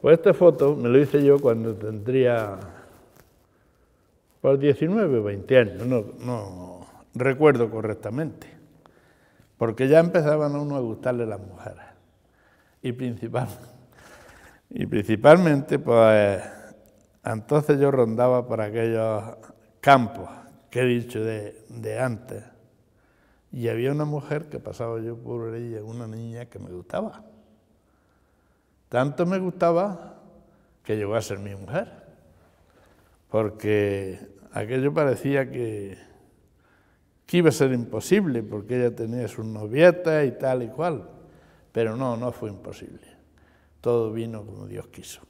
Pues esta foto me lo hice yo cuando tendría por 19 o 20 años, no, no recuerdo correctamente, porque ya empezaban a uno a gustarle las mujeres. Y, principal, y principalmente, pues, entonces yo rondaba por aquellos campos que he dicho de, de antes. Y había una mujer que pasaba yo por ella, una niña que me gustaba. Tanto me gustaba que llegó a ser mi mujer, porque aquello parecía que, iba a ser imposible, porque ella tenía sus novietas y tal y cual, pero no, no fue imposible. Todo vino como Dios quiso.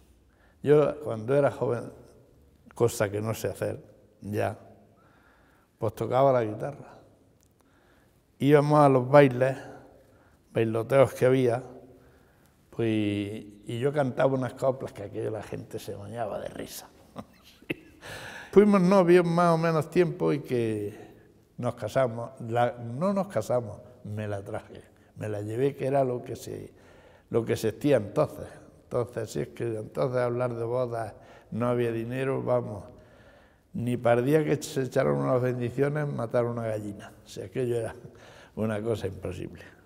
Yo cuando era joven, cosa que no sé hacer ya, pues tocaba la guitarra. Íbamos a los bailes, bailoteos que había, y yo cantaba unas coplas que aquello la gente se bañaba de risa. Fuimos novios más o menos tiempo y que nos casamos. no nos casamos, me la traje. Me la llevé, que era lo que se, lo que existía entonces. Entonces, si es que entonces hablar de bodas no había dinero, vamos. Ni pardía que se echaron unas bendiciones matar una gallina. O si aquello era una cosa imposible.